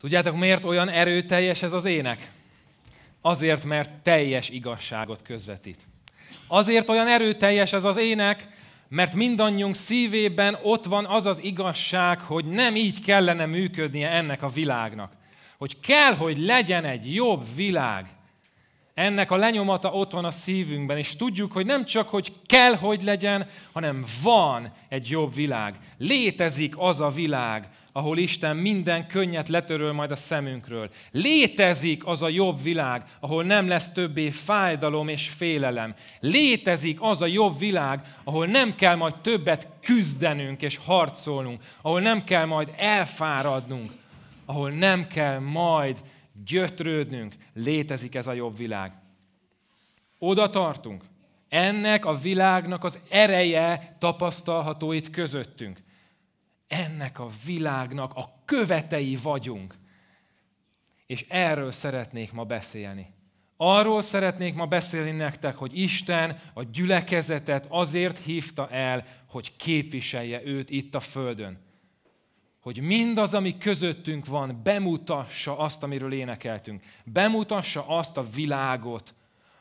Tudjátok, miért olyan erőteljes ez az ének? Azért, mert teljes igazságot közvetít. Azért olyan erőteljes ez az ének, mert mindannyiunk szívében ott van az az igazság, hogy nem így kellene működnie ennek a világnak. Hogy kell, hogy legyen egy jobb világ. Ennek a lenyomata ott van a szívünkben, és tudjuk, hogy nem csak, hogy kell, hogy legyen, hanem van egy jobb világ. Létezik az a világ, ahol Isten minden könnyet letöröl majd a szemünkről. Létezik az a jobb világ, ahol nem lesz többé fájdalom és félelem. Létezik az a jobb világ, ahol nem kell majd többet küzdenünk és harcolnunk, ahol nem kell majd elfáradnunk, ahol nem kell majd gyötrődnünk. Létezik ez a jobb világ. Oda tartunk. Ennek a világnak az ereje tapasztalható itt közöttünk ennek a világnak a követei vagyunk. És erről szeretnék ma beszélni. Arról szeretnék ma beszélni nektek, hogy Isten a gyülekezetet azért hívta el, hogy képviselje őt itt a Földön. Hogy mindaz, ami közöttünk van, bemutassa azt, amiről énekeltünk. Bemutassa azt a világot,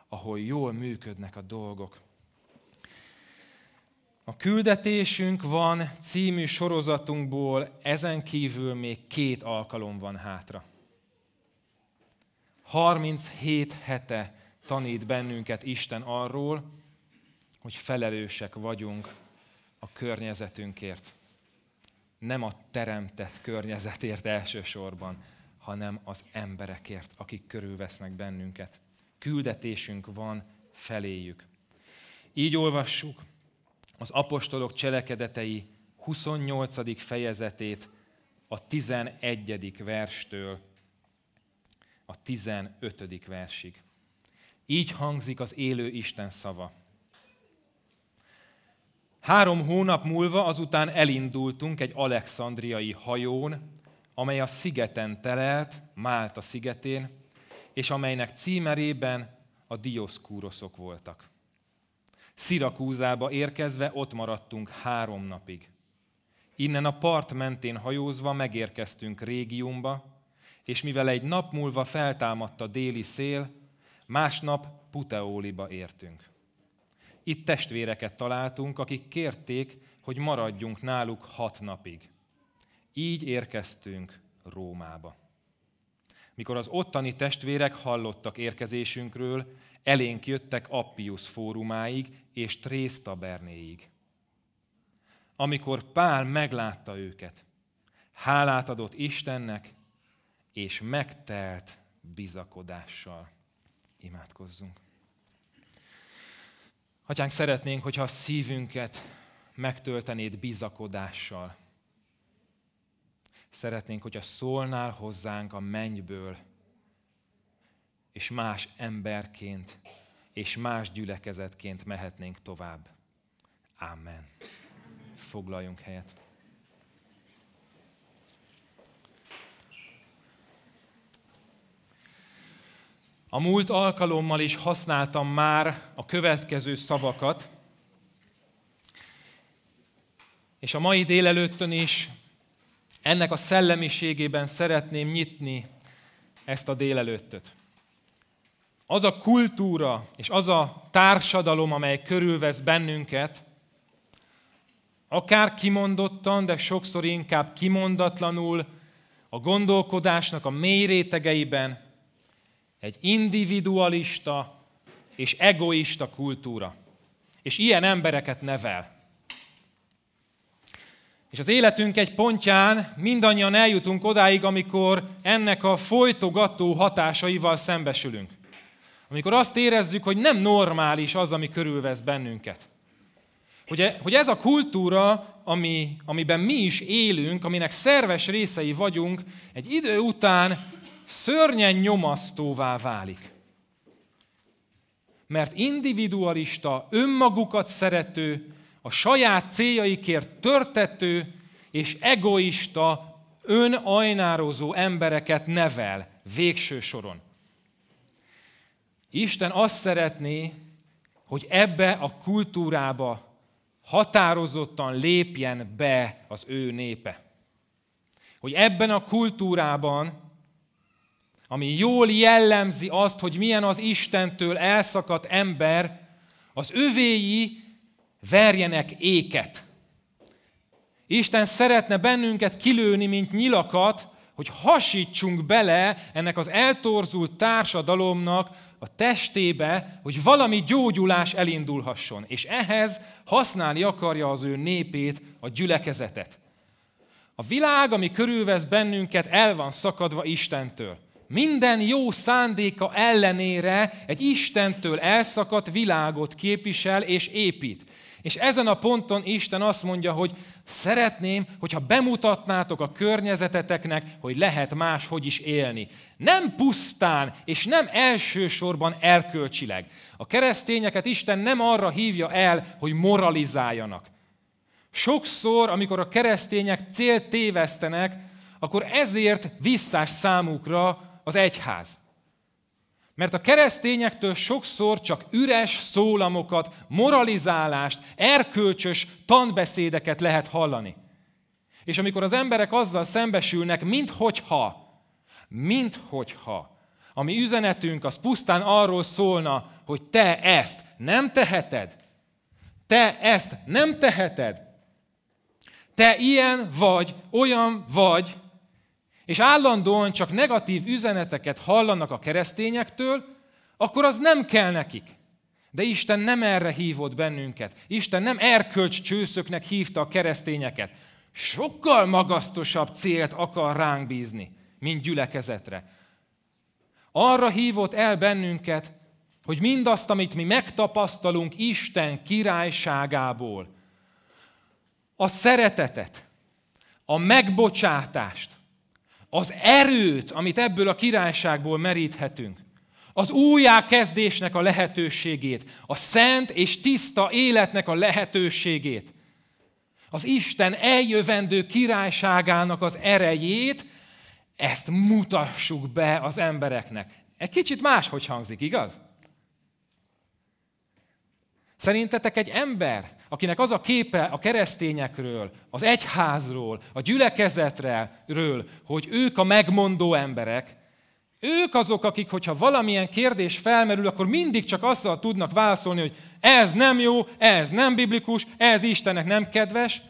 ahol jól működnek a dolgok. A Küldetésünk van című sorozatunkból ezen kívül még két alkalom van hátra. 37 hete tanít bennünket Isten arról, hogy felelősek vagyunk a környezetünkért. Nem a teremtett környezetért elsősorban, hanem az emberekért, akik körülvesznek bennünket. Küldetésünk van feléjük. Így olvassuk az apostolok cselekedetei 28. fejezetét a 11. verstől a 15. versig. Így hangzik az élő Isten szava. Három hónap múlva azután elindultunk egy alexandriai hajón, amely a szigeten telelt, Málta szigetén, és amelynek címerében a dioszkúroszok voltak. Szirakúzába érkezve ott maradtunk három napig. Innen a part mentén hajózva megérkeztünk régiumba, és mivel egy nap múlva feltámadt a déli szél, másnap Puteóliba értünk. Itt testvéreket találtunk, akik kérték, hogy maradjunk náluk hat napig. Így érkeztünk Rómába. Mikor az ottani testvérek hallottak érkezésünkről, Elénk jöttek Appius fórumáig és Trésztabernéig. Amikor Pál meglátta őket, hálát adott Istennek, és megtelt bizakodással. Imádkozzunk. Atyánk, szeretnénk, hogyha a szívünket megtöltenéd bizakodással. Szeretnénk, hogyha szólnál hozzánk a mennyből, és más emberként, és más gyülekezetként mehetnénk tovább. Amen. Foglaljunk helyet. A múlt alkalommal is használtam már a következő szavakat, és a mai délelőttön is ennek a szellemiségében szeretném nyitni ezt a délelőttöt az a kultúra és az a társadalom, amely körülvesz bennünket, akár kimondottan, de sokszor inkább kimondatlanul, a gondolkodásnak a mély rétegeiben egy individualista és egoista kultúra. És ilyen embereket nevel. És az életünk egy pontján mindannyian eljutunk odáig, amikor ennek a folytogató hatásaival szembesülünk. Amikor azt érezzük, hogy nem normális az, ami körülvesz bennünket. Hogy, hogy ez a kultúra, ami, amiben mi is élünk, aminek szerves részei vagyunk, egy idő után szörnyen nyomasztóvá válik. Mert individualista, önmagukat szerető, a saját céljaikért törtető és egoista, önajnározó embereket nevel végső soron. Isten azt szeretné, hogy ebbe a kultúrába határozottan lépjen be az ő népe. Hogy ebben a kultúrában, ami jól jellemzi azt, hogy milyen az Istentől elszakadt ember, az övéi verjenek éket. Isten szeretne bennünket kilőni, mint nyilakat, hogy hasítsunk bele ennek az eltorzult társadalomnak a testébe, hogy valami gyógyulás elindulhasson. És ehhez használni akarja az ő népét, a gyülekezetet. A világ, ami körülvesz bennünket, el van szakadva Istentől. Minden jó szándéka ellenére egy Istentől elszakadt világot képvisel és épít. És ezen a ponton Isten azt mondja, hogy szeretném, hogyha bemutatnátok a környezeteteknek, hogy lehet máshogy is élni. Nem pusztán, és nem elsősorban erkölcsileg. A keresztényeket Isten nem arra hívja el, hogy moralizáljanak. Sokszor, amikor a keresztények célt tévesztenek, akkor ezért visszás számukra az egyház. Mert a keresztényektől sokszor csak üres szólamokat, moralizálást, erkölcsös tanbeszédeket lehet hallani. És amikor az emberek azzal szembesülnek, minthogyha, minthogyha, a mi üzenetünk az pusztán arról szólna, hogy te ezt nem teheted, te ezt nem teheted, te ilyen vagy, olyan vagy, és állandóan csak negatív üzeneteket hallanak a keresztényektől, akkor az nem kell nekik. De Isten nem erre hívott bennünket. Isten nem erkölcs csőszöknek hívta a keresztényeket. Sokkal magasztosabb célt akar ránk bízni, mint gyülekezetre. Arra hívott el bennünket, hogy mindazt, amit mi megtapasztalunk Isten királyságából, a szeretetet, a megbocsátást, az erőt, amit ebből a királyságból meríthetünk, az újjákezdésnek a lehetőségét, a szent és tiszta életnek a lehetőségét, az Isten eljövendő királyságának az erejét, ezt mutassuk be az embereknek. Egy kicsit máshogy hangzik, igaz? Szerintetek egy ember, akinek az a képe a keresztényekről, az egyházról, a gyülekezetről, hogy ők a megmondó emberek, ők azok, akik, hogyha valamilyen kérdés felmerül, akkor mindig csak azzal tudnak válaszolni, hogy ez nem jó, ez nem biblikus, ez Istennek nem kedves,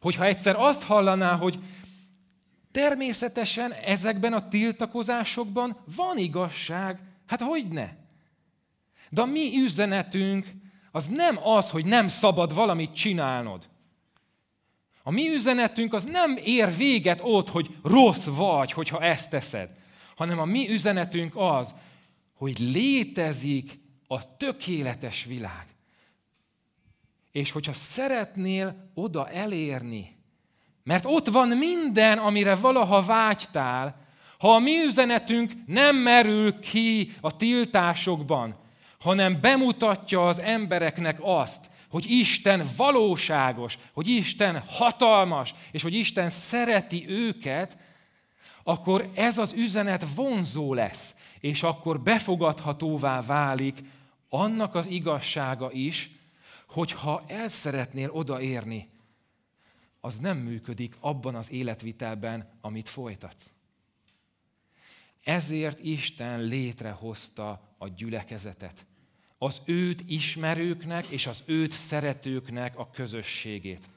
hogyha egyszer azt hallaná, hogy természetesen ezekben a tiltakozásokban van igazság, hát hogy ne? De a mi üzenetünk az nem az, hogy nem szabad valamit csinálnod. A mi üzenetünk az nem ér véget ott, hogy rossz vagy, hogyha ezt teszed, hanem a mi üzenetünk az, hogy létezik a tökéletes világ. És hogyha szeretnél oda elérni, mert ott van minden, amire valaha vágytál, ha a mi üzenetünk nem merül ki a tiltásokban, hanem bemutatja az embereknek azt, hogy Isten valóságos, hogy Isten hatalmas, és hogy Isten szereti őket, akkor ez az üzenet vonzó lesz, és akkor befogadhatóvá válik annak az igazsága is, hogy ha el szeretnél odaérni, az nem működik abban az életvitelben, amit folytatsz. Ezért Isten létrehozta a gyülekezetet az őt ismerőknek és az őt szeretőknek a közösségét,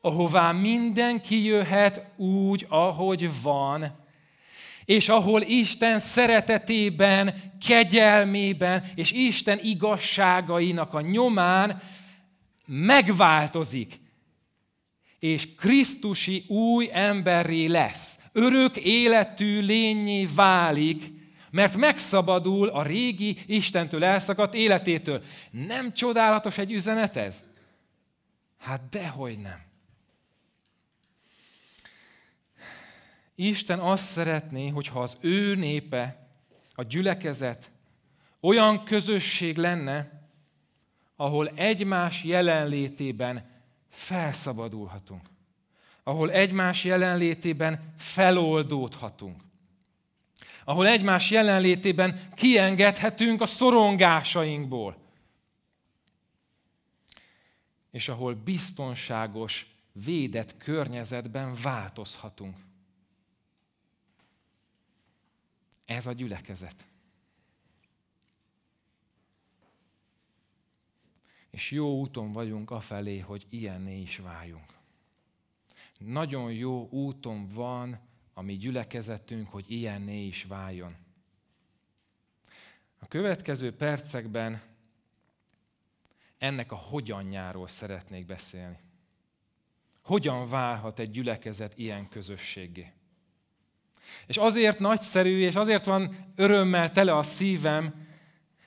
ahová mindenki jöhet úgy, ahogy van, és ahol Isten szeretetében, kegyelmében és Isten igazságainak a nyomán megváltozik, és Krisztusi új emberré lesz, örök életű lényé válik, mert megszabadul a régi Istentől elszakadt életétől. Nem csodálatos egy üzenet ez? Hát dehogy nem. Isten azt szeretné, hogyha az ő népe, a gyülekezet olyan közösség lenne, ahol egymás jelenlétében felszabadulhatunk. Ahol egymás jelenlétében feloldódhatunk ahol egymás jelenlétében kiengedhetünk a szorongásainkból. És ahol biztonságos, védett környezetben változhatunk. Ez a gyülekezet. És jó úton vagyunk afelé, hogy ilyenné is váljunk. Nagyon jó úton van a mi gyülekezetünk, hogy ilyenné is váljon. A következő percekben ennek a hogyanjáról szeretnék beszélni. Hogyan válhat egy gyülekezet ilyen közösségé? És azért nagyszerű, és azért van örömmel tele a szívem,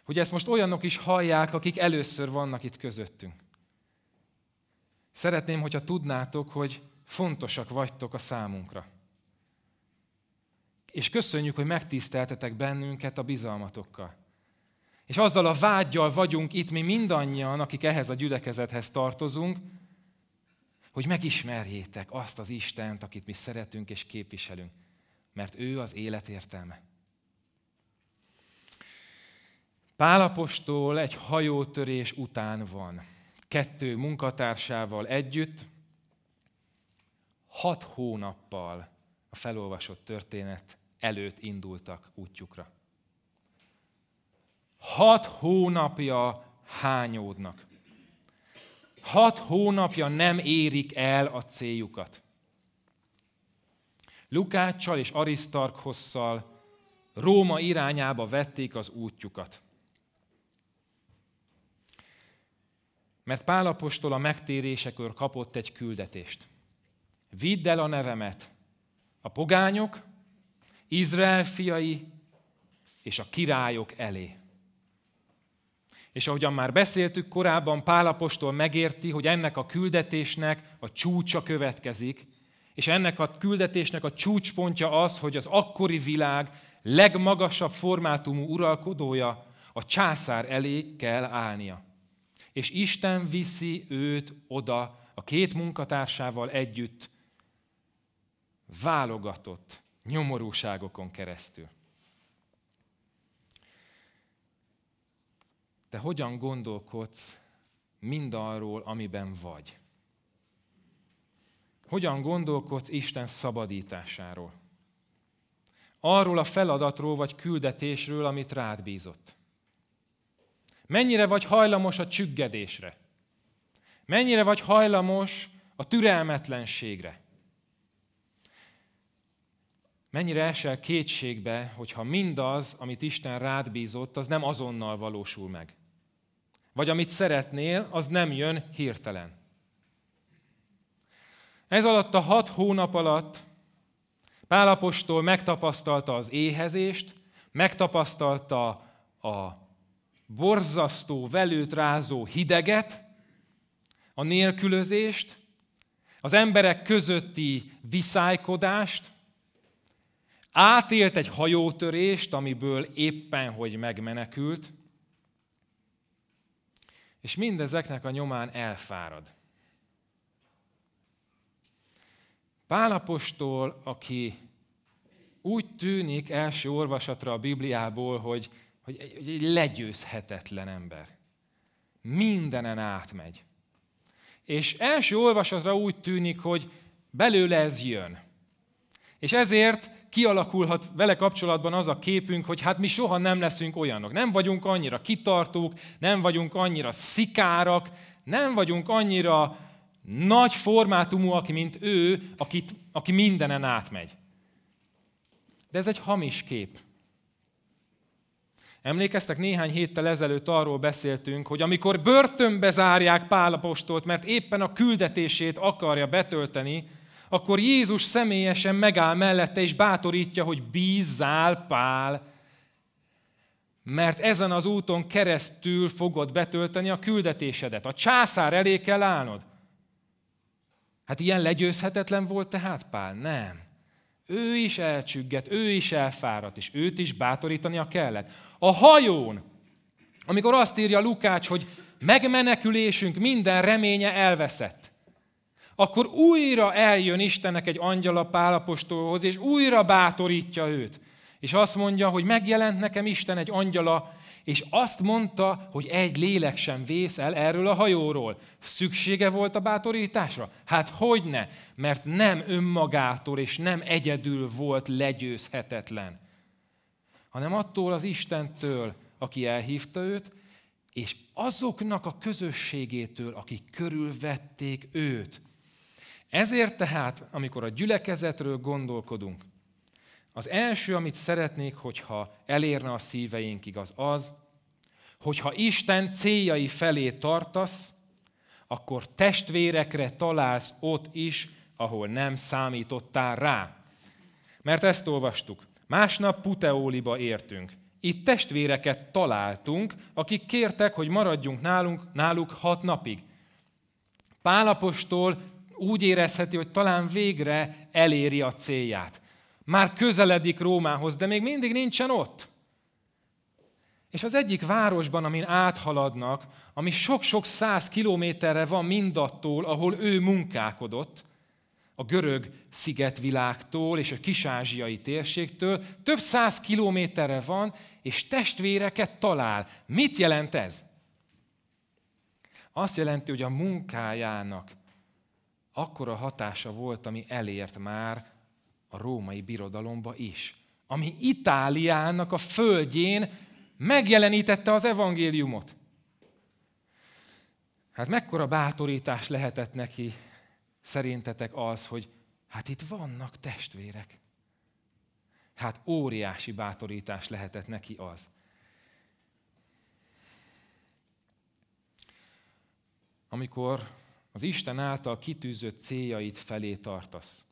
hogy ezt most olyanok is hallják, akik először vannak itt közöttünk. Szeretném, hogyha tudnátok, hogy fontosak vagytok a számunkra. És köszönjük, hogy megtiszteltetek bennünket a bizalmatokkal. És azzal a vágyjal vagyunk itt mi mindannyian, akik ehhez a gyülekezethez tartozunk, hogy megismerjétek azt az Istent, akit mi szeretünk és képviselünk, mert ő az élet értelme. Pálapostól egy hajótörés után van. Kettő munkatársával együtt, hat hónappal a felolvasott történet előtt indultak útjukra. Hat hónapja hányódnak. Hat hónapja nem érik el a céljukat. Lukáccsal és Arisztarkhosszal Róma irányába vették az útjukat. Mert Pálapostól a megtérésekör kapott egy küldetést. Vidd el a nevemet a pogányok Izrael fiai és a királyok elé. És ahogyan már beszéltük korábban, Pálapostól megérti, hogy ennek a küldetésnek a csúcsa következik, és ennek a küldetésnek a csúcspontja az, hogy az akkori világ legmagasabb formátumú uralkodója a császár elé kell állnia. És Isten viszi őt oda a két munkatársával együtt, válogatott, nyomorúságokon keresztül. Te hogyan gondolkodsz mindarról, amiben vagy? Hogyan gondolkodsz Isten szabadításáról? Arról a feladatról vagy küldetésről, amit rád bízott? Mennyire vagy hajlamos a csüggedésre? Mennyire vagy hajlamos a türelmetlenségre? Mennyire esel kétségbe, hogyha mindaz, amit Isten rád bízott, az nem azonnal valósul meg. Vagy amit szeretnél, az nem jön hirtelen. Ez alatt a hat hónap alatt Pálapostól megtapasztalta az éhezést, megtapasztalta a borzasztó, velőt rázó hideget, a nélkülözést, az emberek közötti viszálykodást, Átélt egy hajótörést, amiből éppen hogy megmenekült, és mindezeknek a nyomán elfárad. Pálapostól, aki úgy tűnik első olvasatra a Bibliából, hogy, hogy egy, egy legyőzhetetlen ember. Mindenen átmegy. És első olvasatra úgy tűnik, hogy belőle ez jön. És ezért kialakulhat vele kapcsolatban az a képünk, hogy hát mi soha nem leszünk olyanok. Nem vagyunk annyira kitartók, nem vagyunk annyira szikárak, nem vagyunk annyira nagy formátumúak, mint ő, akit, aki mindenen átmegy. De ez egy hamis kép. Emlékeztek, néhány héttel ezelőtt arról beszéltünk, hogy amikor börtönbe zárják Pálapostolt, mert éppen a küldetését akarja betölteni, akkor Jézus személyesen megáll mellette és bátorítja, hogy bízzál, Pál, mert ezen az úton keresztül fogod betölteni a küldetésedet. A császár elé kell állnod. Hát ilyen legyőzhetetlen volt tehát Pál? Nem. Ő is elcsügget, ő is elfáradt, és őt is bátorítania kellett. A hajón, amikor azt írja Lukács, hogy megmenekülésünk minden reménye elveszett akkor újra eljön Istennek egy angyala Pálapostolhoz, és újra bátorítja őt. És azt mondja, hogy megjelent nekem Isten egy angyala, és azt mondta, hogy egy lélek sem vész el erről a hajóról. Szüksége volt a bátorításra? Hát ne? mert nem önmagától és nem egyedül volt legyőzhetetlen, hanem attól az Istentől, aki elhívta őt, és azoknak a közösségétől, akik körülvették őt. Ezért tehát, amikor a gyülekezetről gondolkodunk, az első, amit szeretnék, hogyha elérne a szíveinkig, az az, hogyha Isten céljai felé tartasz, akkor testvérekre találsz ott is, ahol nem számítottál rá. Mert ezt olvastuk. Másnap Puteóliba értünk. Itt testvéreket találtunk, akik kértek, hogy maradjunk nálunk, náluk hat napig. Pálapostól úgy érezheti, hogy talán végre eléri a célját. Már közeledik Rómához, de még mindig nincsen ott. És az egyik városban, amin áthaladnak, ami sok-sok száz kilométerre van mindattól, ahol ő munkálkodott, a görög szigetvilágtól és a kisázsiai térségtől, több száz kilométerre van, és testvéreket talál. Mit jelent ez? Azt jelenti, hogy a munkájának akkora hatása volt, ami elért már a római birodalomba is. Ami Itáliának a földjén megjelenítette az evangéliumot. Hát mekkora bátorítás lehetett neki szerintetek az, hogy hát itt vannak testvérek. Hát óriási bátorítás lehetett neki az. Amikor az Isten által kitűzött céljait felé tartasz.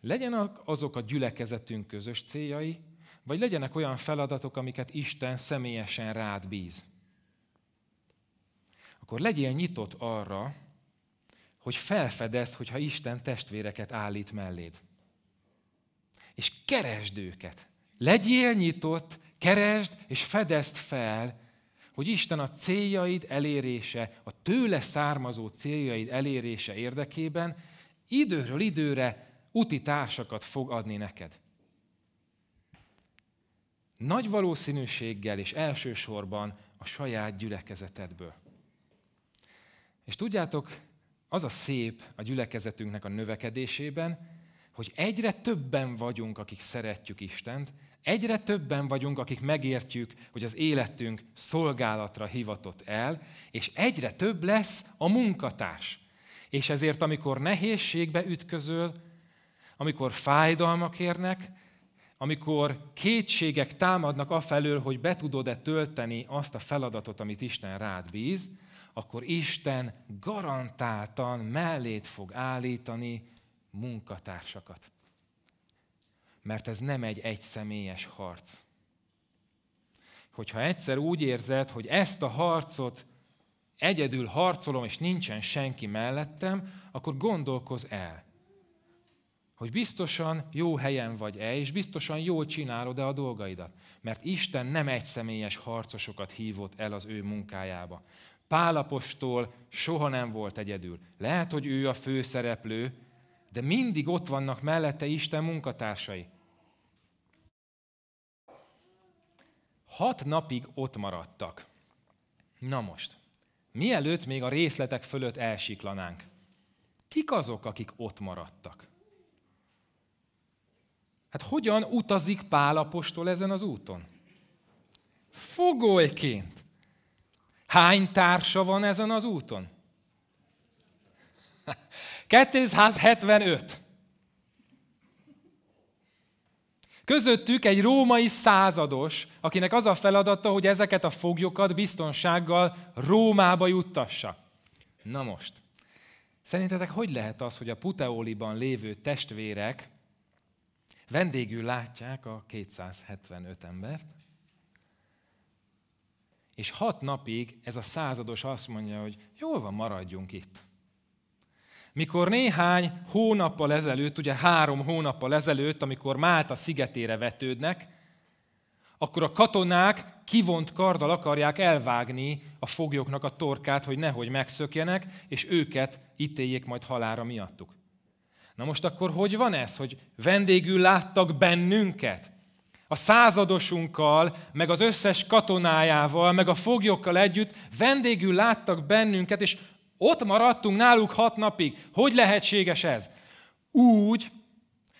Legyenek azok a gyülekezetünk közös céljai, vagy legyenek olyan feladatok, amiket Isten személyesen rád bíz. Akkor legyél nyitott arra, hogy felfedezd, hogyha Isten testvéreket állít melléd. És keresd őket. Legyél nyitott, keresd és fedezd fel hogy Isten a céljaid elérése, a tőle származó céljaid elérése érdekében időről időre úti társakat fog adni neked. Nagy valószínűséggel és elsősorban a saját gyülekezetedből. És tudjátok, az a szép a gyülekezetünknek a növekedésében, hogy egyre többen vagyunk, akik szeretjük Istent, Egyre többen vagyunk, akik megértjük, hogy az életünk szolgálatra hivatott el, és egyre több lesz a munkatárs. És ezért, amikor nehézségbe ütközöl, amikor fájdalmak érnek, amikor kétségek támadnak afelől, hogy be tudod-e tölteni azt a feladatot, amit Isten rád bíz, akkor Isten garantáltan mellét fog állítani munkatársakat mert ez nem egy egyszemélyes harc. Hogyha egyszer úgy érzed, hogy ezt a harcot egyedül harcolom, és nincsen senki mellettem, akkor gondolkozz el, hogy biztosan jó helyen vagy-e, és biztosan jól csinálod-e a dolgaidat. Mert Isten nem egyszemélyes harcosokat hívott el az ő munkájába. Pálapostól soha nem volt egyedül. Lehet, hogy ő a főszereplő, de mindig ott vannak mellette Isten munkatársai. Hat napig ott maradtak. Na most, mielőtt még a részletek fölött elsiklanánk, kik azok, akik ott maradtak? Hát hogyan utazik Pálapostól ezen az úton? Fogolyként. Hány társa van ezen az úton? 275. Közöttük egy római százados, akinek az a feladata, hogy ezeket a foglyokat biztonsággal Rómába juttassa. Na most, szerintetek hogy lehet az, hogy a Puteoliban lévő testvérek vendégül látják a 275 embert, és hat napig ez a százados azt mondja, hogy jól van, maradjunk itt mikor néhány hónappal ezelőtt, ugye három hónappal ezelőtt, amikor Málta szigetére vetődnek, akkor a katonák kivont karddal akarják elvágni a foglyoknak a torkát, hogy nehogy megszökjenek, és őket ítéljék majd halára miattuk. Na most akkor hogy van ez, hogy vendégül láttak bennünket? A századosunkkal, meg az összes katonájával, meg a foglyokkal együtt vendégül láttak bennünket, és ott maradtunk náluk hat napig. Hogy lehetséges ez? Úgy,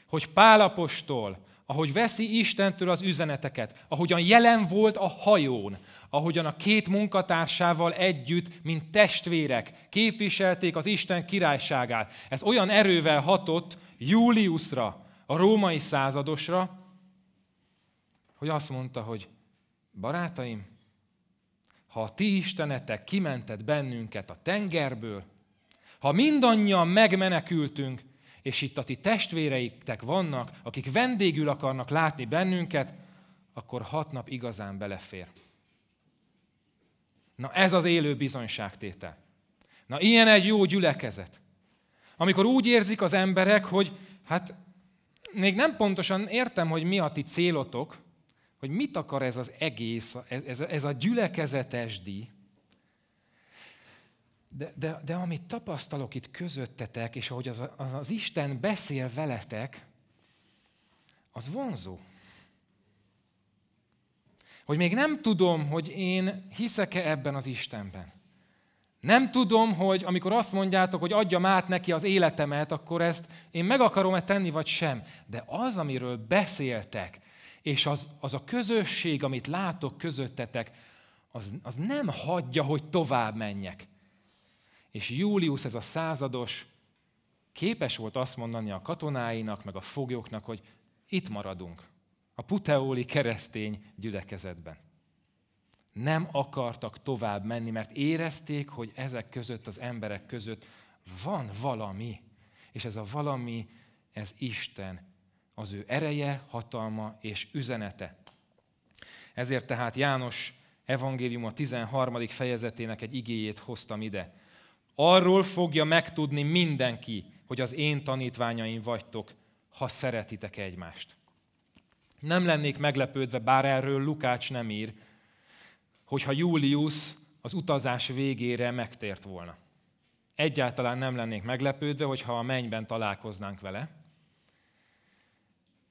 hogy Pálapostól, ahogy veszi Istentől az üzeneteket, ahogyan jelen volt a hajón, ahogyan a két munkatársával együtt, mint testvérek képviselték az Isten királyságát. Ez olyan erővel hatott Júliusra, a római századosra, hogy azt mondta, hogy barátaim, ha a ti Istenetek kimentett bennünket a tengerből, ha mindannyian megmenekültünk, és itt a ti testvéreiktek vannak, akik vendégül akarnak látni bennünket, akkor hat nap igazán belefér. Na ez az élő bizonyságtétel. Na ilyen egy jó gyülekezet. Amikor úgy érzik az emberek, hogy hát még nem pontosan értem, hogy mi a ti célotok, hogy mit akar ez az egész, ez, ez a gyülekezetesdi, de, de, de amit tapasztalok itt közöttetek, és ahogy az, az, az Isten beszél veletek, az vonzó. Hogy még nem tudom, hogy én hiszek-e ebben az Istenben. Nem tudom, hogy amikor azt mondjátok, hogy adjam át neki az életemet, akkor ezt én meg akarom-e tenni, vagy sem. De az, amiről beszéltek, és az, az a közösség, amit látok közöttetek, az, az nem hagyja, hogy tovább menjek. És Július, ez a százados, képes volt azt mondani a katonáinak, meg a foglyoknak, hogy itt maradunk, a puteóli keresztény gyülekezetben. Nem akartak tovább menni, mert érezték, hogy ezek között, az emberek között van valami. És ez a valami, ez Isten az ő ereje, hatalma és üzenete. Ezért tehát János evangélium a 13. fejezetének egy igéjét hoztam ide. Arról fogja megtudni mindenki, hogy az én tanítványaim vagytok, ha szeretitek egymást. Nem lennék meglepődve, bár erről Lukács nem ír, hogyha Július az utazás végére megtért volna. Egyáltalán nem lennék meglepődve, hogyha a mennyben találkoznánk vele,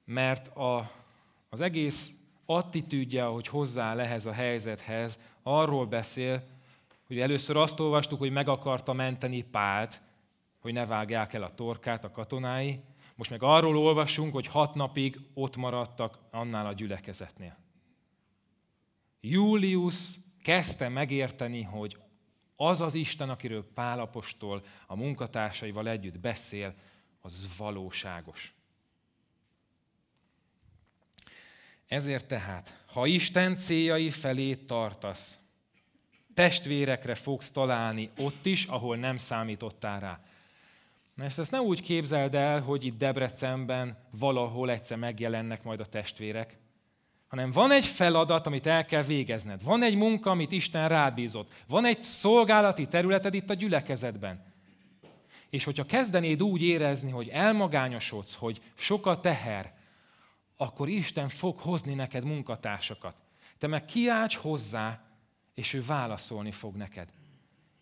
mert a, az egész attitűdje, hogy hozzá lehez a helyzethez, arról beszél, hogy először azt olvastuk, hogy meg akarta menteni Pált, hogy ne vágják el a torkát a katonái, most meg arról olvasunk, hogy hat napig ott maradtak annál a gyülekezetnél. Július kezdte megérteni, hogy az az Isten, akiről Pálapostól a munkatársaival együtt beszél, az valóságos. Ezért tehát, ha Isten céljai felé tartasz, testvérekre fogsz találni ott is, ahol nem számítottál rá. Na ezt nem úgy képzeld el, hogy itt Debrecenben valahol egyszer megjelennek majd a testvérek, hanem van egy feladat, amit el kell végezned. Van egy munka, amit Isten rád bízott. Van egy szolgálati területed itt a gyülekezetben. És hogyha kezdenéd úgy érezni, hogy elmagányosodsz, hogy sok a teher, akkor Isten fog hozni neked munkatársakat. Te meg kiálts hozzá, és ő válaszolni fog neked.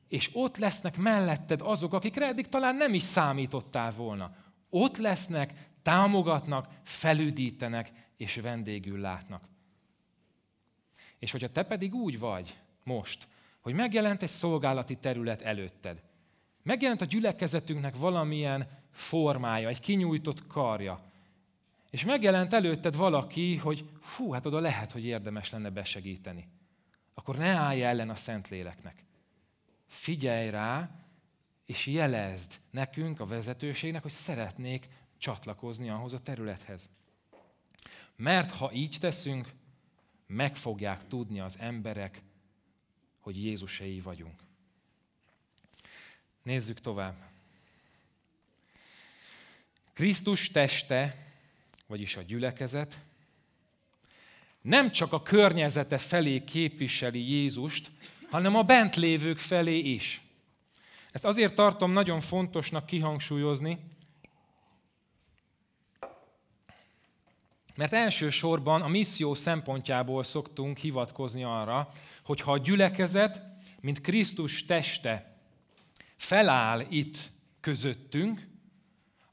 És ott lesznek melletted azok, akikre eddig talán nem is számítottál volna. Ott lesznek, támogatnak, felüdítenek, és vendégül látnak. És hogyha te pedig úgy vagy most, hogy megjelent egy szolgálati terület előtted, megjelent a gyülekezetünknek valamilyen formája, egy kinyújtott karja, és megjelent előtted valaki, hogy fú, hát oda lehet, hogy érdemes lenne besegíteni. Akkor ne állj ellen a Szentléleknek. Figyelj rá, és jelezd nekünk, a vezetőségnek, hogy szeretnék csatlakozni ahhoz a területhez. Mert ha így teszünk, meg fogják tudni az emberek, hogy Jézusei vagyunk. Nézzük tovább. Krisztus teste vagyis a gyülekezet, nem csak a környezete felé képviseli Jézust, hanem a bentlévők felé is. Ezt azért tartom nagyon fontosnak kihangsúlyozni, Mert elsősorban a misszió szempontjából szoktunk hivatkozni arra, hogy ha a gyülekezet, mint Krisztus teste feláll itt közöttünk,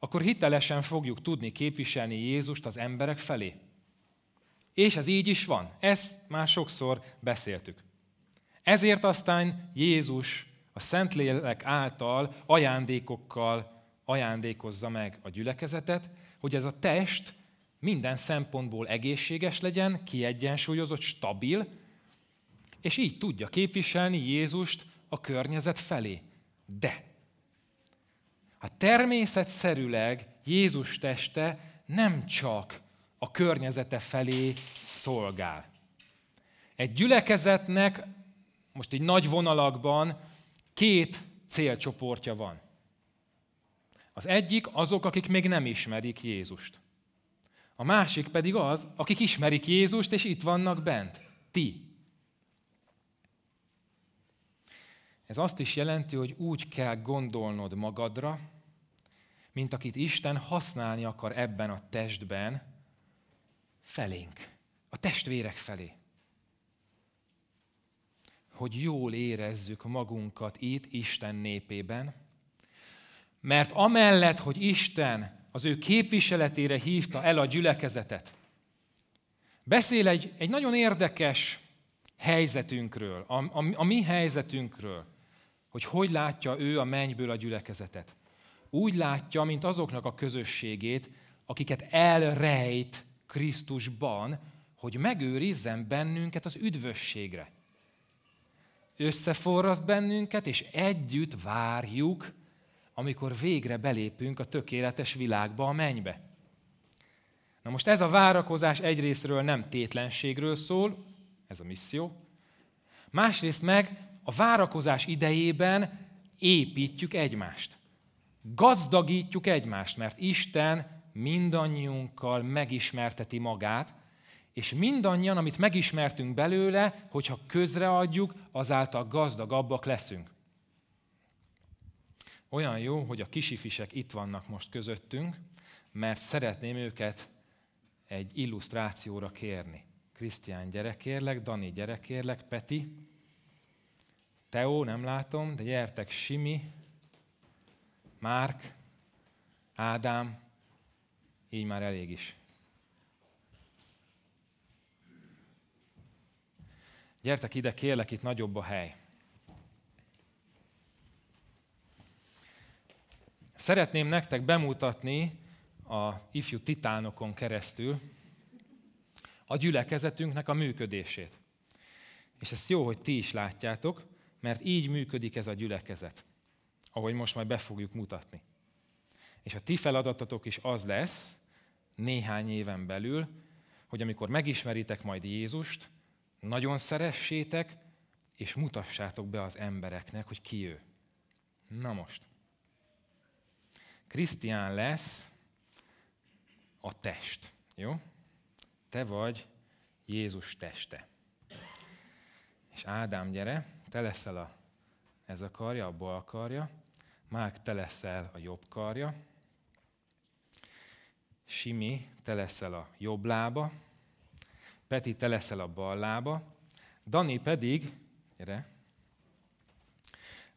akkor hitelesen fogjuk tudni képviselni Jézust az emberek felé. És ez így is van. Ezt már sokszor beszéltük. Ezért aztán Jézus a Szentlélek által ajándékokkal ajándékozza meg a gyülekezetet, hogy ez a test minden szempontból egészséges legyen, kiegyensúlyozott, stabil, és így tudja képviselni Jézust a környezet felé. De Hát természetszerűleg Jézus teste nem csak a környezete felé szolgál. Egy gyülekezetnek, most így nagy vonalakban, két célcsoportja van. Az egyik azok, akik még nem ismerik Jézust. A másik pedig az, akik ismerik Jézust, és itt vannak bent. Ti. Ez azt is jelenti, hogy úgy kell gondolnod magadra, mint akit Isten használni akar ebben a testben felénk, a testvérek felé. Hogy jól érezzük magunkat itt Isten népében, mert amellett, hogy Isten az ő képviseletére hívta el a gyülekezetet, beszél egy, egy nagyon érdekes helyzetünkről, a, a, a mi helyzetünkről, hogy hogy látja ő a mennyből a gyülekezetet úgy látja, mint azoknak a közösségét, akiket elrejt Krisztusban, hogy megőrizzen bennünket az üdvösségre. Összeforraszt bennünket, és együtt várjuk, amikor végre belépünk a tökéletes világba, a mennybe. Na most ez a várakozás egyrésztről nem tétlenségről szól, ez a misszió, másrészt meg a várakozás idejében építjük egymást gazdagítjuk egymást, mert Isten mindannyiunkkal megismerteti magát, és mindannyian, amit megismertünk belőle, hogyha közreadjuk, azáltal gazdagabbak leszünk. Olyan jó, hogy a kisifisek itt vannak most közöttünk, mert szeretném őket egy illusztrációra kérni. Krisztián, gyerekérlek, Dani, gyerekérlek, Peti, Teó, nem látom, de gyertek, Simi, Márk, Ádám, így már elég is. Gyertek ide, kérlek, itt nagyobb a hely. Szeretném nektek bemutatni a ifjú titánokon keresztül a gyülekezetünknek a működését. És ezt jó, hogy ti is látjátok, mert így működik ez a gyülekezet ahogy most majd be fogjuk mutatni. És a ti feladatotok is az lesz, néhány éven belül, hogy amikor megismeritek majd Jézust, nagyon szeressétek, és mutassátok be az embereknek, hogy ki ő. Na most. Krisztián lesz a test, jó? Te vagy Jézus teste. És Ádám, gyere, te leszel a, ez a karja, a bal karja, Márk, te leszel a jobb karja, Simi, te leszel a jobb lába, Peti, te leszel a bal lába, Dani pedig, gyere,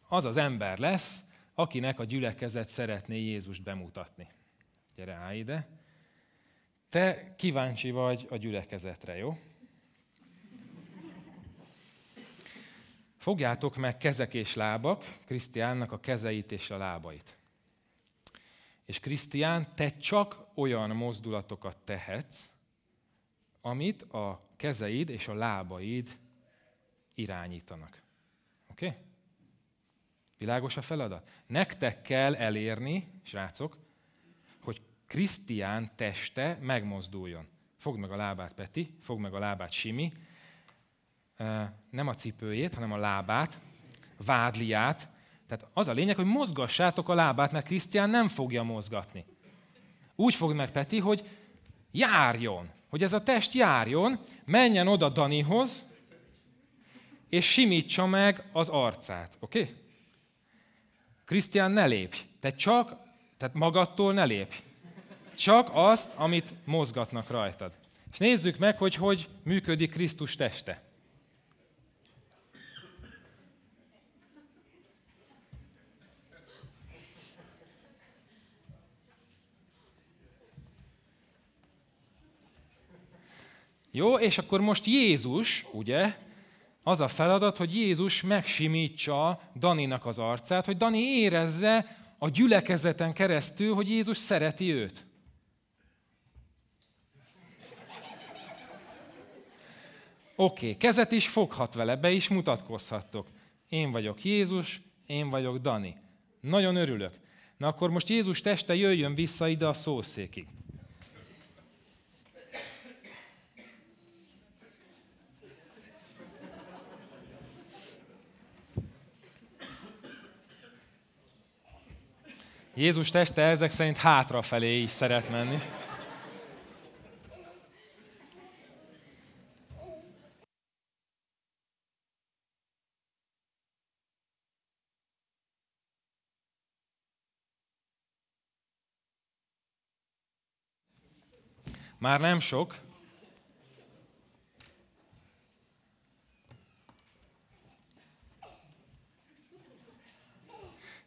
az az ember lesz, akinek a gyülekezet szeretné Jézust bemutatni. Gyere, állj ide. Te kíváncsi vagy a gyülekezetre, jó? Fogjátok meg kezek és lábak, Krisztiánnak a kezeit és a lábait. És Krisztián, te csak olyan mozdulatokat tehetsz, amit a kezeid és a lábaid irányítanak. Oké? Okay? Világos a feladat? Nektek kell elérni, srácok, hogy Krisztián teste megmozduljon. Fogd meg a lábát, Peti, fogd meg a lábát, Simi, nem a cipőjét, hanem a lábát, vádliát. Tehát az a lényeg, hogy mozgassátok a lábát, mert Krisztián nem fogja mozgatni. Úgy fog meg Peti, hogy járjon, hogy ez a test járjon, menjen oda Danihoz, és simítsa meg az arcát, oké? Okay? Krisztián, ne lépj. Te csak, tehát magadtól ne lépj. Csak azt, amit mozgatnak rajtad. És nézzük meg, hogy hogy működik Krisztus teste. Jó, és akkor most Jézus, ugye, az a feladat, hogy Jézus megsimítsa Daninak az arcát, hogy Dani érezze a gyülekezeten keresztül, hogy Jézus szereti őt. Oké, okay, kezet is foghat vele, be is mutatkozhattok. Én vagyok Jézus, én vagyok Dani. Nagyon örülök. Na akkor most Jézus teste jöjjön vissza ide a szószékig. Jézus teste ezek szerint hátrafelé is szeret menni. Már nem sok.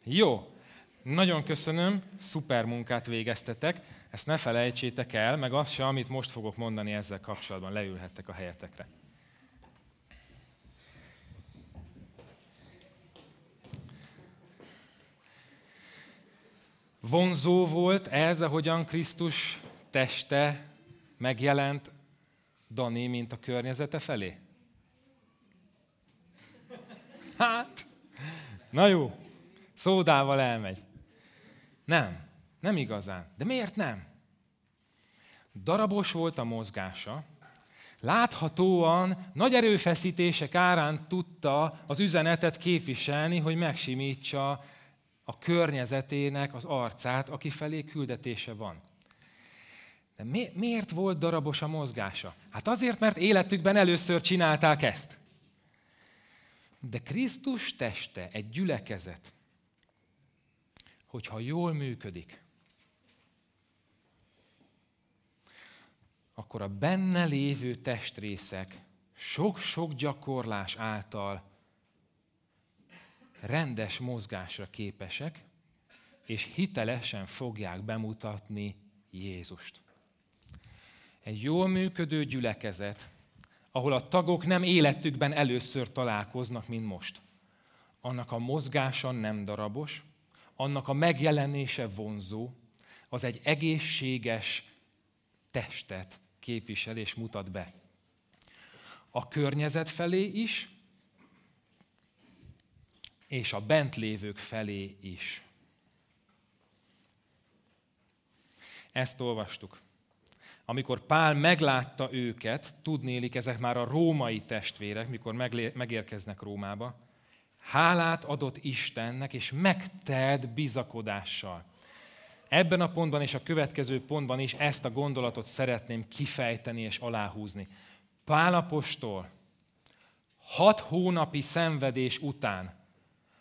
Jó, nagyon köszönöm, szuper munkát végeztetek, ezt ne felejtsétek el, meg azt se, amit most fogok mondani ezzel kapcsolatban, leülhettek a helyetekre. Vonzó volt ez, ahogyan Krisztus teste megjelent Dani, mint a környezete felé? Hát, na jó, szódával elmegy. Nem, nem igazán. De miért nem? Darabos volt a mozgása, láthatóan nagy erőfeszítések árán tudta az üzenetet képviselni, hogy megsimítsa a környezetének az arcát, aki felé küldetése van. De mi, miért volt darabos a mozgása? Hát azért, mert életükben először csinálták ezt. De Krisztus teste, egy gyülekezet, hogyha jól működik, akkor a benne lévő testrészek sok-sok gyakorlás által rendes mozgásra képesek, és hitelesen fogják bemutatni Jézust. Egy jól működő gyülekezet, ahol a tagok nem életükben először találkoznak, mint most. Annak a mozgása nem darabos, annak a megjelenése vonzó, az egy egészséges testet képvisel és mutat be. A környezet felé is, és a bent lévők felé is. Ezt olvastuk. Amikor Pál meglátta őket, tudnélik, ezek már a római testvérek, mikor megérkeznek Rómába, Hálát adott Istennek, és megtelt bizakodással. Ebben a pontban és a következő pontban is ezt a gondolatot szeretném kifejteni és aláhúzni. Pálapostól hat hónapi szenvedés után,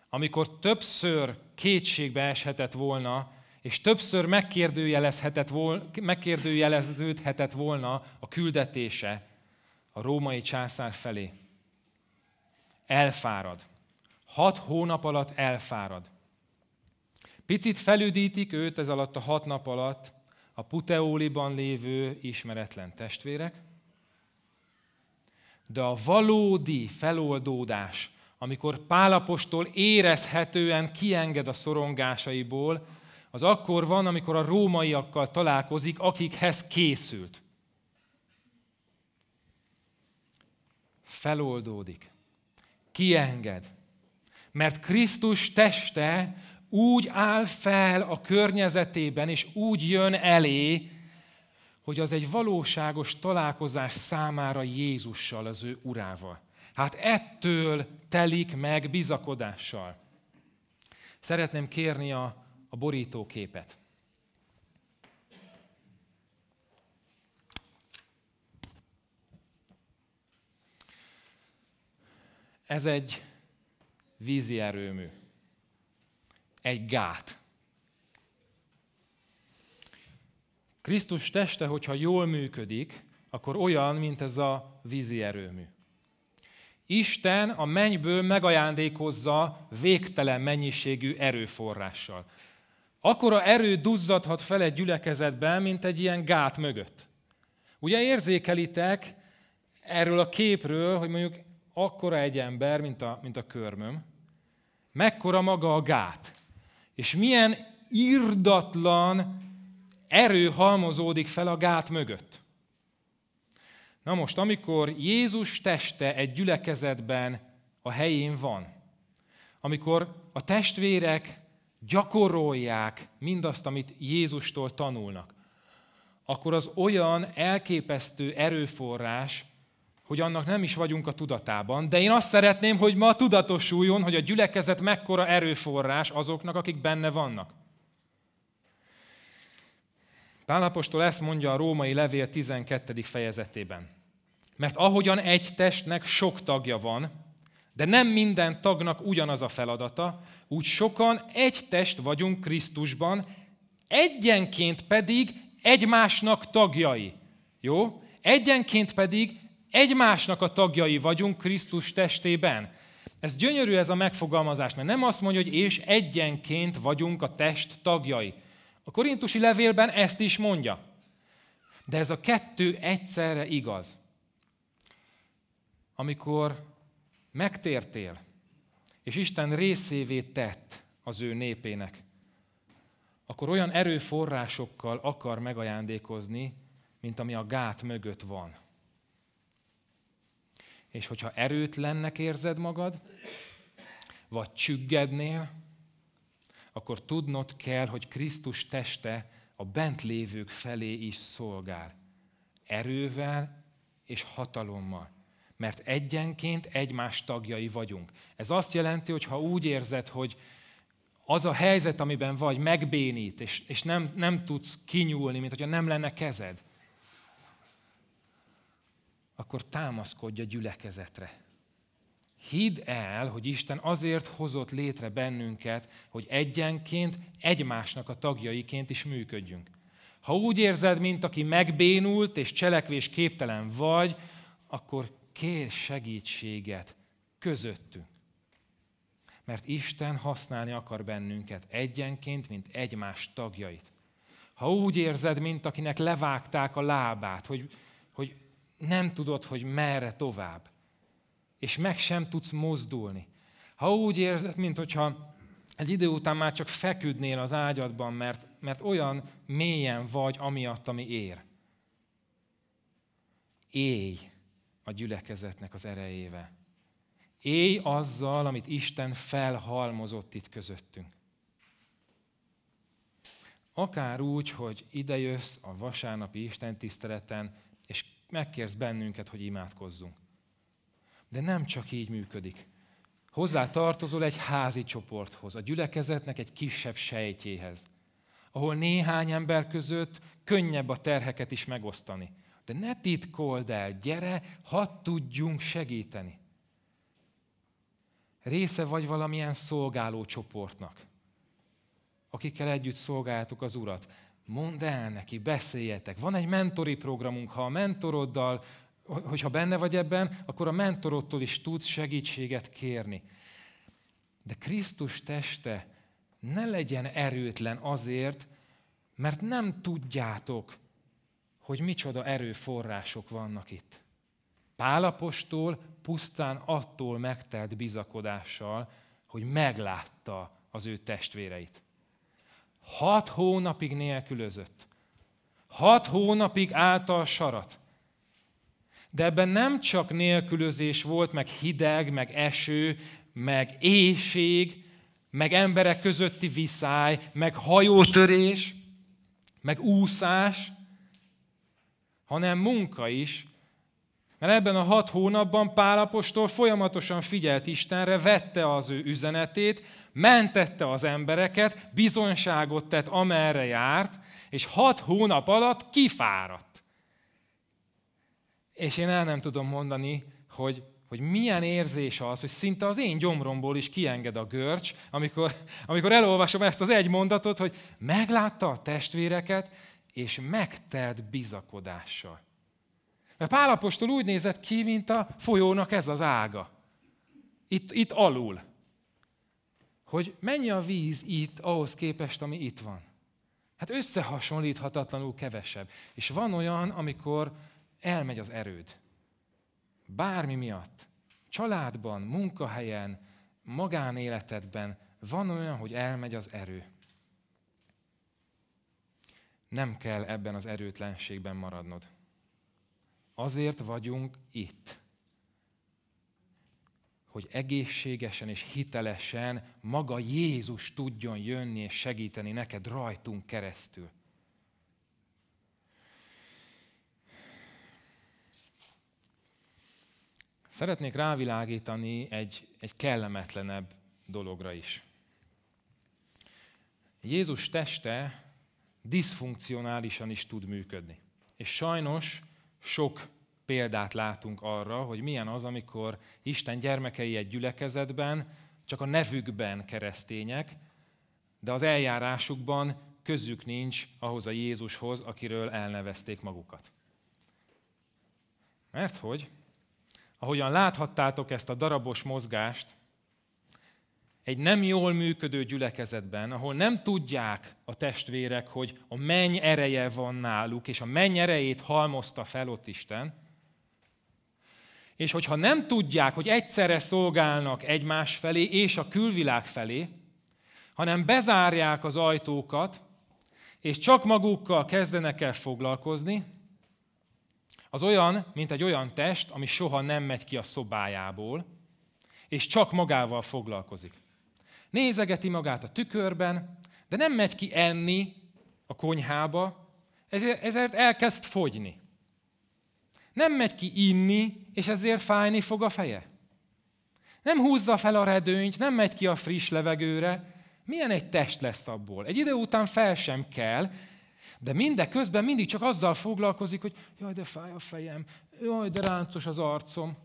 amikor többször kétségbe eshetett volna, és többször megkérdőjelezhetett volna, megkérdőjeleződhetett volna a küldetése a római császár felé. Elfárad hat hónap alatt elfárad. Picit felüdítik őt ez alatt a hat nap alatt a Puteóliban lévő ismeretlen testvérek, de a valódi feloldódás, amikor Pálapostól érezhetően kienged a szorongásaiból, az akkor van, amikor a rómaiakkal találkozik, akikhez készült. Feloldódik. Kienged. Mert Krisztus teste úgy áll fel a környezetében, és úgy jön elé, hogy az egy valóságos találkozás számára Jézussal, az ő urával. Hát ettől telik meg bizakodással. Szeretném kérni a, a borítóképet. Ez egy vízi erőmű, egy gát. Krisztus teste, hogyha jól működik, akkor olyan, mint ez a vízi erőmű. Isten a mennyből megajándékozza végtelen mennyiségű erőforrással. Akkora erő duzzadhat fel egy gyülekezetben, mint egy ilyen gát mögött. Ugye érzékelitek erről a képről, hogy mondjuk akkora egy ember, mint a, mint a körmöm, mekkora maga a gát, és milyen irdatlan erő halmozódik fel a gát mögött. Na most, amikor Jézus teste egy gyülekezetben a helyén van, amikor a testvérek gyakorolják mindazt, amit Jézustól tanulnak, akkor az olyan elképesztő erőforrás, hogy annak nem is vagyunk a tudatában, de én azt szeretném, hogy ma tudatosuljon, hogy a gyülekezet mekkora erőforrás azoknak, akik benne vannak. Pálapostól ezt mondja a római levél 12. fejezetében. Mert ahogyan egy testnek sok tagja van, de nem minden tagnak ugyanaz a feladata, úgy sokan egy test vagyunk Krisztusban, egyenként pedig egymásnak tagjai. Jó? Egyenként pedig egymásnak a tagjai vagyunk Krisztus testében. Ez gyönyörű ez a megfogalmazás, mert nem azt mondja, hogy és egyenként vagyunk a test tagjai. A korintusi levélben ezt is mondja. De ez a kettő egyszerre igaz. Amikor megtértél, és Isten részévé tett az ő népének, akkor olyan erőforrásokkal akar megajándékozni, mint ami a gát mögött van. És hogyha erőtlennek érzed magad, vagy csüggednél, akkor tudnod kell, hogy Krisztus teste a bent lévők felé is szolgál. Erővel és hatalommal. Mert egyenként egymás tagjai vagyunk. Ez azt jelenti, hogy ha úgy érzed, hogy az a helyzet, amiben vagy, megbénít, és, és nem, nem tudsz kinyúlni, mint hogyha nem lenne kezed, akkor támaszkodj a gyülekezetre. Hidd el, hogy Isten azért hozott létre bennünket, hogy egyenként, egymásnak a tagjaiként is működjünk. Ha úgy érzed, mint aki megbénult és cselekvés képtelen vagy, akkor kér segítséget közöttünk. Mert Isten használni akar bennünket egyenként, mint egymás tagjait. Ha úgy érzed, mint akinek levágták a lábát, hogy nem tudod, hogy merre tovább. És meg sem tudsz mozdulni. Ha úgy érzed, mintha egy idő után már csak feküdnél az ágyadban, mert, mert olyan mélyen vagy, amiatt, ami ér. Éj a gyülekezetnek az erejével. Éj azzal, amit Isten felhalmozott itt közöttünk. Akár úgy, hogy idejössz a vasárnapi Isten tiszteleten, és megkérsz bennünket, hogy imádkozzunk. De nem csak így működik. Hozzá tartozol egy házi csoporthoz, a gyülekezetnek egy kisebb sejtjéhez, ahol néhány ember között könnyebb a terheket is megosztani. De ne titkold el, gyere, hadd tudjunk segíteni. Része vagy valamilyen szolgáló csoportnak, akikkel együtt szolgáltuk az Urat. Mondd el neki, beszéljetek. Van egy mentori programunk, ha a mentoroddal, hogyha benne vagy ebben, akkor a mentorodtól is tudsz segítséget kérni. De Krisztus teste ne legyen erőtlen azért, mert nem tudjátok, hogy micsoda erőforrások vannak itt. Pálapostól pusztán attól megtelt bizakodással, hogy meglátta az ő testvéreit. Hat hónapig nélkülözött. Hat hónapig által sarat. De ebben nem csak nélkülözés volt, meg hideg, meg eső, meg éjség, meg emberek közötti viszály, meg hajótörés, meg úszás, hanem munka is, mert ebben a hat hónapban Pálapostól folyamatosan figyelt Istenre, vette az ő üzenetét, mentette az embereket, bizonyságot tett, amerre járt, és hat hónap alatt kifáradt. És én el nem tudom mondani, hogy hogy milyen érzés az, hogy szinte az én gyomromból is kienged a görcs, amikor, amikor elolvasom ezt az egy mondatot, hogy meglátta a testvéreket, és megtelt bizakodással. Mert Pálapostól úgy nézett ki, mint a folyónak ez az ága. Itt, itt alul. Hogy mennyi a víz itt ahhoz képest, ami itt van. Hát összehasonlíthatatlanul kevesebb. És van olyan, amikor elmegy az erőd. Bármi miatt. Családban, munkahelyen, magánéletedben van olyan, hogy elmegy az erő. Nem kell ebben az erőtlenségben maradnod. Azért vagyunk itt, hogy egészségesen és hitelesen maga Jézus tudjon jönni és segíteni neked rajtunk keresztül. Szeretnék rávilágítani egy, egy kellemetlenebb dologra is. Jézus teste diszfunkcionálisan is tud működni. És sajnos sok példát látunk arra, hogy milyen az, amikor Isten gyermekei egy gyülekezetben csak a nevükben keresztények, de az eljárásukban közük nincs ahhoz a Jézushoz, akiről elnevezték magukat. Mert hogy, ahogyan láthattátok ezt a darabos mozgást, egy nem jól működő gyülekezetben, ahol nem tudják a testvérek, hogy a menny ereje van náluk, és a menny erejét halmozta fel ott Isten, és hogyha nem tudják, hogy egyszerre szolgálnak egymás felé és a külvilág felé, hanem bezárják az ajtókat, és csak magukkal kezdenek el foglalkozni, az olyan, mint egy olyan test, ami soha nem megy ki a szobájából, és csak magával foglalkozik. Nézegeti magát a tükörben, de nem megy ki enni a konyhába, ezért, ezért elkezd fogyni. Nem megy ki inni, és ezért fájni fog a feje. Nem húzza fel a redőnyt, nem megy ki a friss levegőre. Milyen egy test lesz abból? Egy idő után fel sem kell, de mindeközben mindig csak azzal foglalkozik, hogy jaj, de fáj a fejem, jaj, de ráncos az arcom,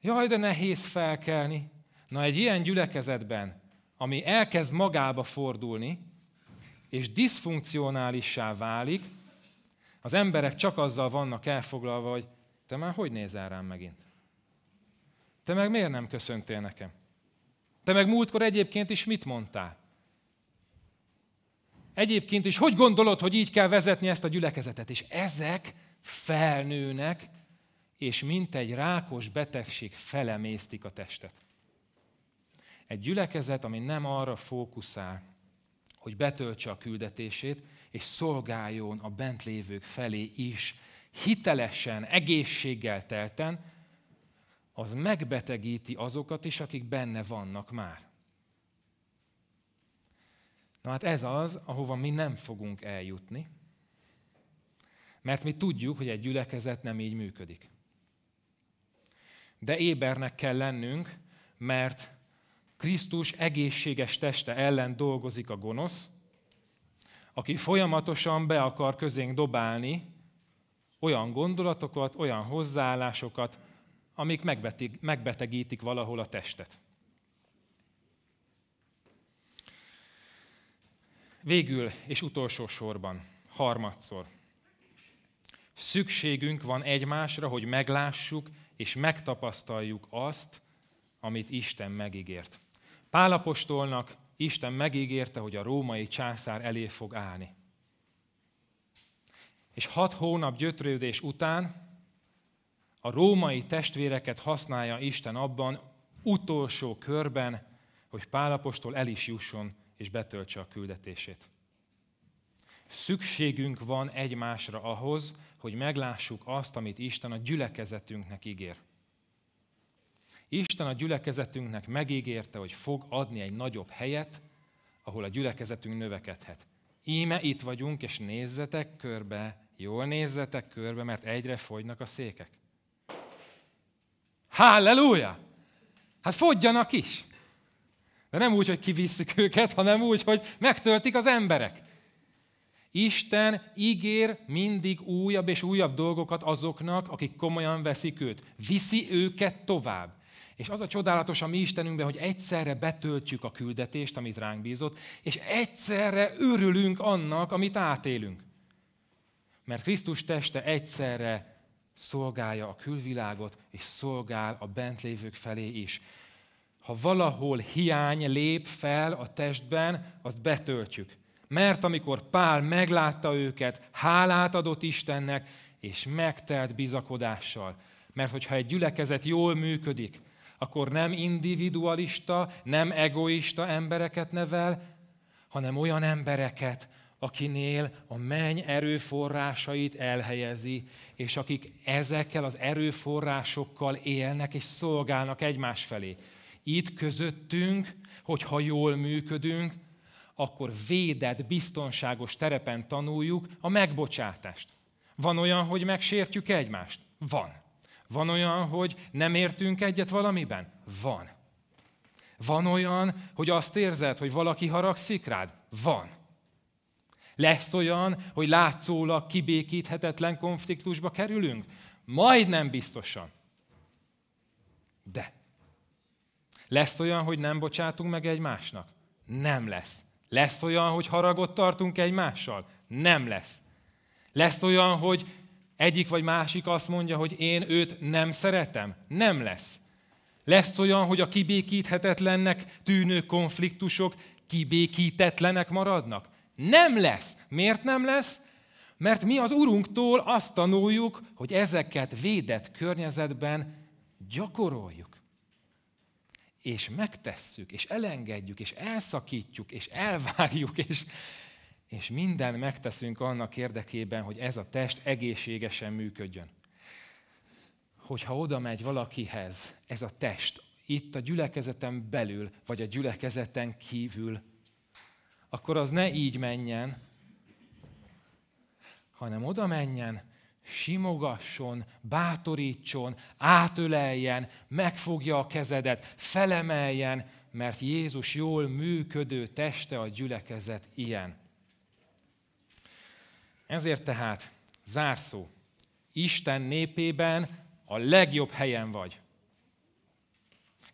jaj, de nehéz felkelni. Na egy ilyen gyülekezetben ami elkezd magába fordulni, és diszfunkcionálissá válik, az emberek csak azzal vannak elfoglalva, hogy te már hogy nézel rám megint? Te meg miért nem köszöntél nekem? Te meg múltkor egyébként is mit mondtál? Egyébként is hogy gondolod, hogy így kell vezetni ezt a gyülekezetet? És ezek felnőnek, és mint egy rákos betegség felemésztik a testet. Egy gyülekezet, ami nem arra fókuszál, hogy betöltse a küldetését, és szolgáljon a bent lévők felé is, hitelesen, egészséggel telten, az megbetegíti azokat is, akik benne vannak már. Na hát ez az, ahova mi nem fogunk eljutni, mert mi tudjuk, hogy egy gyülekezet nem így működik. De ébernek kell lennünk, mert Krisztus egészséges teste ellen dolgozik a gonosz, aki folyamatosan be akar közénk dobálni olyan gondolatokat, olyan hozzáállásokat, amik megbetegítik valahol a testet. Végül és utolsó sorban, harmadszor. Szükségünk van egymásra, hogy meglássuk és megtapasztaljuk azt, amit Isten megígért. Pálapostolnak Isten megígérte, hogy a római császár elé fog állni. És hat hónap gyötrődés után a római testvéreket használja Isten abban, utolsó körben, hogy Pálapostól el is jusson és betöltse a küldetését. Szükségünk van egymásra ahhoz, hogy meglássuk azt, amit Isten a gyülekezetünknek ígér. Isten a gyülekezetünknek megígérte, hogy fog adni egy nagyobb helyet, ahol a gyülekezetünk növekedhet. Íme itt vagyunk, és nézzetek körbe, jól nézzetek körbe, mert egyre fogynak a székek. Halleluja! Hát fogyjanak is! De nem úgy, hogy kivisszük őket, hanem úgy, hogy megtöltik az emberek. Isten ígér mindig újabb és újabb dolgokat azoknak, akik komolyan veszik őt. Viszi őket tovább. És az a csodálatos a mi Istenünkben, hogy egyszerre betöltjük a küldetést, amit ránk bízott, és egyszerre örülünk annak, amit átélünk. Mert Krisztus teste egyszerre szolgálja a külvilágot, és szolgál a bentlévők felé is. Ha valahol hiány lép fel a testben, azt betöltjük. Mert amikor Pál meglátta őket, hálát adott Istennek, és megtelt bizakodással. Mert hogyha egy gyülekezet jól működik, akkor nem individualista, nem egoista embereket nevel, hanem olyan embereket, akinél a menny erőforrásait elhelyezi, és akik ezekkel az erőforrásokkal élnek és szolgálnak egymás felé. Itt közöttünk, hogyha jól működünk, akkor védett, biztonságos terepen tanuljuk a megbocsátást. Van olyan, hogy megsértjük egymást? Van. Van olyan, hogy nem értünk egyet valamiben? Van. Van olyan, hogy azt érzed, hogy valaki haragszik rád? Van. Lesz olyan, hogy látszólag kibékíthetetlen konfliktusba kerülünk? Majdnem biztosan. De. Lesz olyan, hogy nem bocsátunk meg egymásnak? Nem lesz. Lesz olyan, hogy haragot tartunk egymással? Nem lesz. Lesz olyan, hogy egyik vagy másik azt mondja, hogy én őt nem szeretem, nem lesz. Lesz olyan, hogy a kibékíthetetlennek tűnő konfliktusok kibékítetlenek maradnak? Nem lesz. Miért nem lesz? Mert mi az Urunktól azt tanuljuk, hogy ezeket védett környezetben gyakoroljuk. És megtesszük, és elengedjük, és elszakítjuk, és elvágjuk, és és minden megteszünk annak érdekében, hogy ez a test egészségesen működjön. Hogyha oda megy valakihez ez a test, itt a gyülekezeten belül, vagy a gyülekezeten kívül, akkor az ne így menjen, hanem oda menjen, simogasson, bátorítson, átöleljen, megfogja a kezedet, felemeljen, mert Jézus jól működő teste a gyülekezet ilyen. Ezért tehát zárszó. Isten népében a legjobb helyen vagy.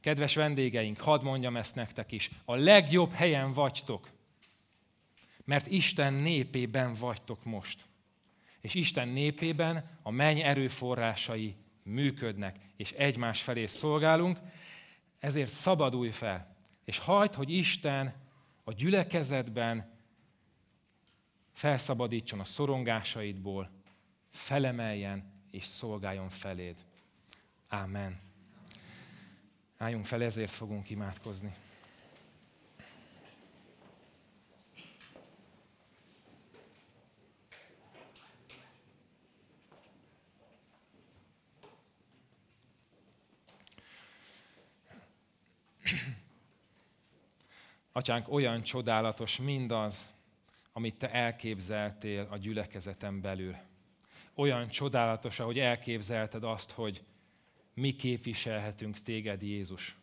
Kedves vendégeink, hadd mondjam ezt nektek is. A legjobb helyen vagytok, mert Isten népében vagytok most. És Isten népében a menny erőforrásai működnek, és egymás felé szolgálunk. Ezért szabadulj fel, és hagyd, hogy Isten a gyülekezetben felszabadítson a szorongásaidból, felemeljen és szolgáljon feléd. Ámen. Álljunk fel, ezért fogunk imádkozni. Atyánk, olyan csodálatos mindaz, amit te elképzeltél a gyülekezeten belül. Olyan csodálatos, ahogy elképzelted azt, hogy mi képviselhetünk téged, Jézus.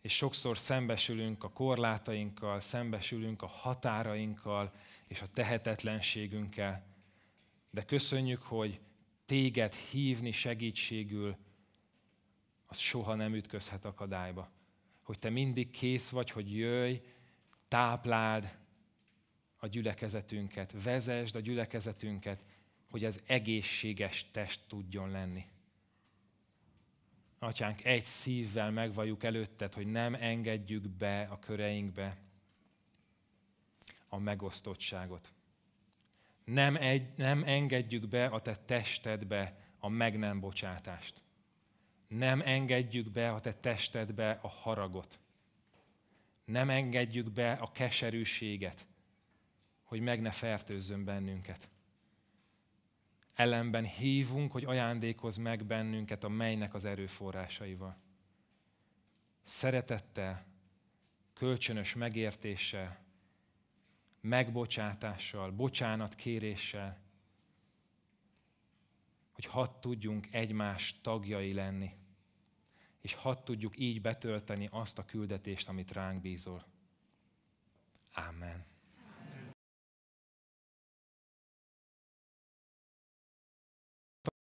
És sokszor szembesülünk a korlátainkkal, szembesülünk a határainkkal és a tehetetlenségünkkel. De köszönjük, hogy téged hívni segítségül, az soha nem ütközhet akadályba. Hogy te mindig kész vagy, hogy jöjj, tápláld, a gyülekezetünket, vezesd a gyülekezetünket, hogy ez egészséges test tudjon lenni. Atyánk, egy szívvel megvalljuk előtted, hogy nem engedjük be a köreinkbe a megosztottságot. Nem, egy, nem engedjük be a te testedbe a meg nem bocsátást. Nem engedjük be a te testedbe a haragot. Nem engedjük be a keserűséget, hogy meg ne fertőzzön bennünket. Ellenben hívunk, hogy ajándékozz meg bennünket a mennynek az erőforrásaival. Szeretettel, kölcsönös megértéssel, megbocsátással, bocsánat kéréssel, hogy hadd tudjunk egymás tagjai lenni, és hadd tudjuk így betölteni azt a küldetést, amit ránk bízol. Amen.